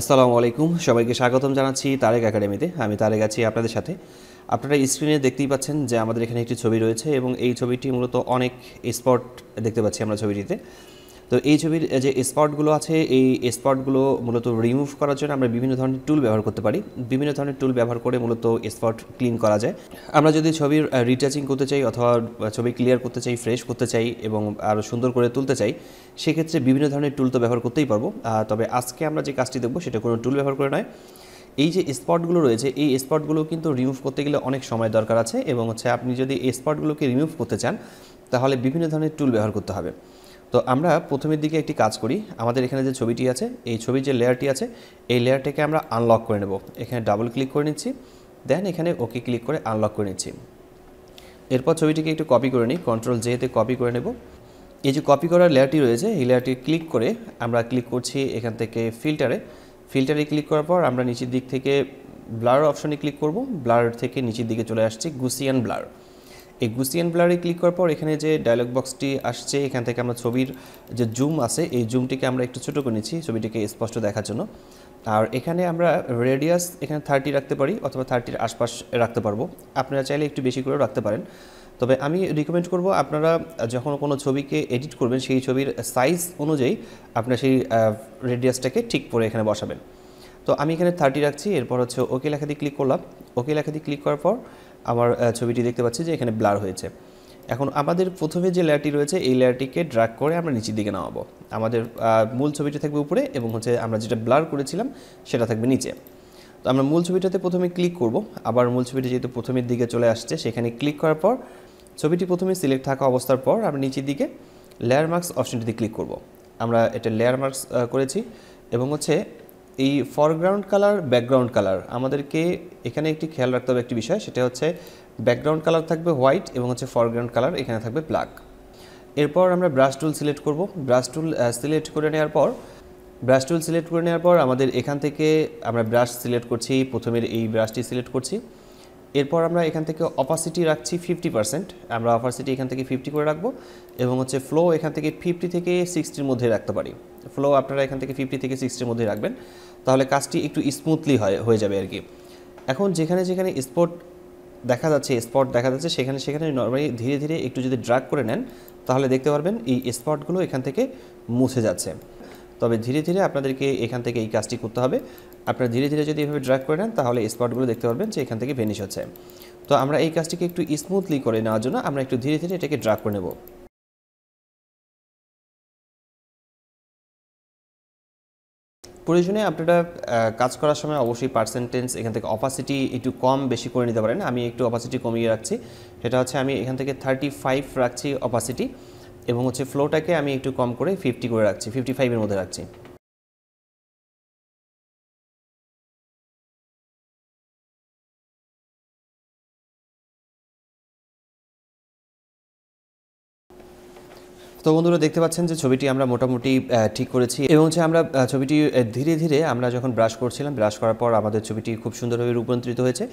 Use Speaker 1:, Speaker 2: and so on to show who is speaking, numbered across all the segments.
Speaker 1: আসসালামু আলাইকুম সবাইকে স্বাগতম জানাচ্ছি তারেক একাডেমিতে আমি তারেক আছি আপনাদের সাথে আপনারা স্ক্রিনে দেখতেই পাচ্ছেন যে আমাদের এখানে একটি ছবি রয়েছে এবং এই ছবিটি মূলত অনেক স্পট দেখতে পাচ্ছি আমরা ছবিটিতে তো এই ছবির যে স্পটগুলো আছে এই স্পটগুলো মূলত রিমুভ করার জন্য আমরা বিভিন্ন ধরনের টুল ব্যবহার করতে পারি বিভিন্ন ধরনের টুল ব্যবহার করে মূলত স্পট ক্লিন করা যায় আমরা যদি ছবির রিটাচিং করতে চাই অথবা ছবি ক্লিয়ার করতে চাই ফ্রেশ করতে চাই এবং আরও সুন্দর করে তুলতে চাই সেক্ষেত্রে বিভিন্ন ধরনের টুল তো ব্যবহার করতেই পারবো তবে আজকে আমরা যে কাজটি দেখবো সেটা কোনো টুল ব্যবহার করে নয় এই যে স্পটগুলো রয়েছে এই স্পটগুলো কিন্তু রিমুভ করতে গেলে অনেক সময় দরকার আছে এবং হচ্ছে আপনি যদি এই স্পটগুলোকে রিমুভ করতে চান তাহলে বিভিন্ন ধরনের টুল ব্যবহার করতে হবে তো আমরা প্রথমের দিকে একটি কাজ করি আমাদের এখানে যে ছবিটি আছে এই ছবির যে লেয়ারটি আছে এই লেয়ারটিকে আমরা আনলক করে নেব এখানে ডাবল ক্লিক করে নিচ্ছি দেন এখানে ওকে ক্লিক করে আনলক করে নিচ্ছি এরপর ছবিটিকে একটু কপি করে নিই কন্ট্রোল জেতে কপি করে নেব এই যে কপি করার লেয়ারটি রয়েছে এই লেয়ারটি ক্লিক করে আমরা ক্লিক করছি এখান থেকে ফিল্টারে ফিল্টারে ক্লিক করার পর আমরা নিচের দিক থেকে ব্লার অপশনে ক্লিক করব ব্লার থেকে নিচের দিকে চলে আসছি গুসিয়ান ব্লার এই গুসিয়ান ব্লারে ক্লিক করার পর এখানে যে ডায়লগ বক্সটি আসছে এখান থেকে আমরা ছবির যে জুম আছে এই জুমটিকে আমরা একটু ছোটো করে নিচ্ছি ছবিটিকে স্পষ্ট দেখার জন্য আর এখানে আমরা রেডিয়াস এখানে থার্টি রাখতে পারি অথবা থার্টির আশপাশ রাখতে পারবো আপনারা চাইলে একটু বেশি করেও রাখতে পারেন তবে আমি রিকমেন্ড করব আপনারা যখন কোনো ছবিকে এডিট করবেন সেই ছবির সাইজ অনুযায়ী আপনার সেই রেডিয়াসটাকে ঠিক করে এখানে বসাবেন তো আমি এখানে থার্টি রাখছি এরপর হচ্ছে ওকে লেখাতে ক্লিক করলাম ওকে লেখাতে ক্লিক করার পর আমার ছবিটি দেখতে পাচ্ছি যে এখানে ব্লার হয়েছে এখন আমাদের প্রথমে যে লেয়ারটি রয়েছে এই লেয়ারটিকে ড্রাগ করে আমরা নিচের দিকে নামাবো আমাদের মূল ছবিটি থাকবে উপরে এবং হচ্ছে আমরা যেটা ব্লার করেছিলাম সেটা থাকবে নিচে তো আমরা মূল ছবিটাতে প্রথমে ক্লিক করব আবার মূল ছবিটি যেহেতু প্রথমের দিকে চলে আসছে সেখানে ক্লিক করার পর ছবিটি প্রথমে সিলেক্ট থাকা অবস্থার পর আমরা নিচের দিকে লেয়ার মার্কস অপশনটিতে ক্লিক করব আমরা এটা লেয়ার মার্কস করেছি এবং হচ্ছে এই ফরগ্রাউন্ড কালার ব্যাকগ্রাউন্ড কালার আমাদেরকে এখানে একটি খেয়াল রাখতে হবে একটি বিষয় সেটা হচ্ছে ব্যাকগ্রাউন্ড কালার থাকবে হোয়াইট এবং হচ্ছে ফরগ্রাউন্ড কালার এখানে থাকবে ব্ল্যাক এরপর আমরা ব্রাশ টুল সিলেক্ট করব ব্রাশ টুল সিলেক্ট করে নেওয়ার পর ব্রাশ টুল সিলেক্ট করে নেওয়ার পর আমাদের এখান থেকে আমরা ব্রাশ সিলেক্ট করছি প্রথমের এই ব্রাশটি সিলেক্ট করছি এরপর আমরা এখান থেকে অপাসিটি রাখছি ফিফটি পার্সেন্ট আমরা অপাসিটি এখান থেকে ফিফটি করে রাখবো এবং হচ্ছে ফ্লো এখান থেকে ফিফটি থেকে সিক্সটির মধ্যে রাখতে পারি ফ্লো আপনারা এখান থেকে ফিফটি থেকে সিক্সটির মধ্যে রাখবেন তাহলে কাজটি একটু স্মুথলি হয় হয়ে যাবে আর কি এখন যেখানে যেখানে স্পট দেখা যাচ্ছে স্পট দেখা যাচ্ছে সেখানে সেখানে নর্মালি ধীরে ধীরে একটু যদি ড্রাগ করে নেন তাহলে দেখতে পারবেন এই স্পটগুলো এখান থেকে মুছে যাচ্ছে তবে ধীরে ধীরে আপনাদেরকে এখান থেকে এই কাজটি করতে হবে আপনারা ধীরে ধীরে যদি এভাবে ড্রাগ করে নেন তাহলে স্পটগুলো দেখতে পারবেন যে এখান থেকে ভেনিশ হচ্ছে তো আমরা এই কাজটিকে একটু স্মুথলি করে নেওয়ার জন্য আমরা একটু ধীরে ধীরে এটাকে ড্রাগ করে নেব প্রয়োজনে আপনারা কাজ করার সময় অবশ্যই পার্সেন্টেজ এখান থেকে অপাসিটি একটু কম বেশি করে নিতে পারেন আমি একটু অপাসিটি কমিয়ে রাখছি সেটা হচ্ছে আমি এখান থেকে থার্টি ফাইভ রাখছি অপাসিটি এবং হচ্ছে ফ্লোটাকে আমি একটু কম করে ফিফটি করে রাখছি ফিফটি ফাইভের মধ্যে রাখছি তো বন্ধুরা দেখতে পাচ্ছেন যে ছবিটি আমরা মোটামুটি ঠিক করেছি এবং হচ্ছে আমরা ছবিটি ধীরে ধীরে আমরা যখন ব্রাশ করছিলাম ব্রাশ করার পর আমাদের ছবিটি খুব সুন্দরভাবে রূপান্তরিত হয়েছে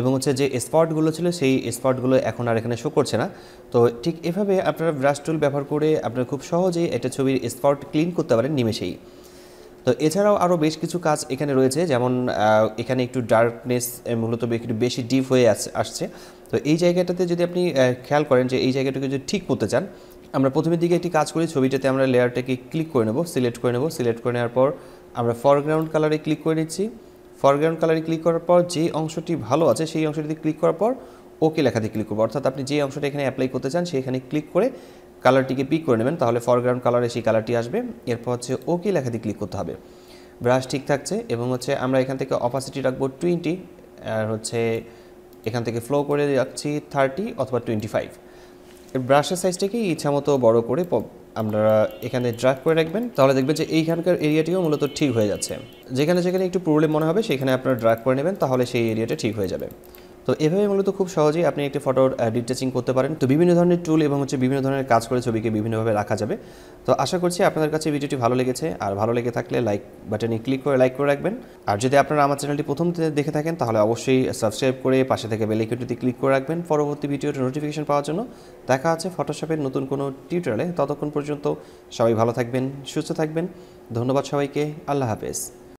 Speaker 1: এবং হচ্ছে যে স্পটগুলো ছিল সেই স্পটগুলো এখন আর এখানে শো করছে না তো ঠিক এভাবে আপনারা ব্রাশ টুল ব্যবহার করে আপনারা খুব সহজেই একটা ছবির স্পট ক্লিন করতে পারেন নিমেষেই তো এছাড়াও আরও বেশ কিছু কাজ এখানে রয়েছে যেমন এখানে একটু ডার্কনেস মূলত একটু বেশি ডিপ হয়ে আসছে তো এই জায়গাটাতে যদি আপনি খেয়াল করেন যে এই জায়গাটাকে যদি ঠিক করতে চান আমরা প্রথমের দিকে একটি কাজ করি ছবিটাতে আমরা লেয়ারটাকে ক্লিক করে নেব সিলেক্ট করে নেব সিলেক্ট করে নেওয়ার পর আমরা ফরগ্রাউন্ড কালারে ক্লিক করে নিচ্ছি ফরগ্রাউন্ড কালারে ক্লিক করার পর যে অংশটি ভালো আছে সেই অংশটিতে ক্লিক করার পর ওকে লেখাতে ক্লিক করবো অর্থাৎ আপনি যে অংশটা এখানে অ্যাপ্লাই করতে চান সেখানে ক্লিক করে কালারটিকে পিক করে নেবেন তাহলে ফরগ্রাউন্ড কালারে সেই কালারটি আসবে এরপর হচ্ছে ওকে লেখাতে ক্লিক করতে হবে ব্রাশ ঠিক থাকছে এবং হচ্ছে আমরা এখান থেকে অপাসিটি রাখবো টোয়েন্টি আর হচ্ছে এখান থেকে ফ্লো করে রাখছি থার্টি অথবা টোয়েন্টি ফাইভ ব্রাশের সাইজটাকে ইচ্ছা মতো বড় করে আপনারা এখানে ড্রাগ করে রাখবেন তাহলে দেখবেন যে এইখানকার এরিয়াটিও মূলত ঠিক হয়ে যাচ্ছে যেখানে যেখানে একটু প্রবলেম মনে হবে সেখানে আপনারা ড্রাগ করে নেবেন তাহলে সেই এরিয়াটা ঠিক হয়ে যাবে তো এভাবে মূলত খুব সহজেই আপনি একটি ফটোর ডিটেচিং করতে পারেন তো বিভিন্ন ধরনের টুল এবং হচ্ছে বিভিন্ন ধরনের কাজ করে ছবিকে বিভিন্নভাবে রাখা যাবে তো আশা করছি আপনাদের কাছে ভিডিওটি ভালো লেগেছে আর ভালো লেগে থাকলে লাইক বাটনে ক্লিক করে লাইক করে রাখবেন আর যদি আপনারা আমার চ্যানেলটি প্রথম দেখে থাকেন তাহলে অবশ্যই সাবস্ক্রাইব করে পাশে থেকে বেলাইকনটিতে ক্লিক করে রাখবেন পরবর্তী ভিডিওর নোটিফিকেশন পাওয়ার জন্য দেখা আছে ফটোশপের নতুন কোনো টিউটোরিয়ালে ততক্ষণ পর্যন্ত সবাই ভালো থাকবেন সুস্থ থাকবেন ধন্যবাদ সবাইকে আল্লাহ হাফেজ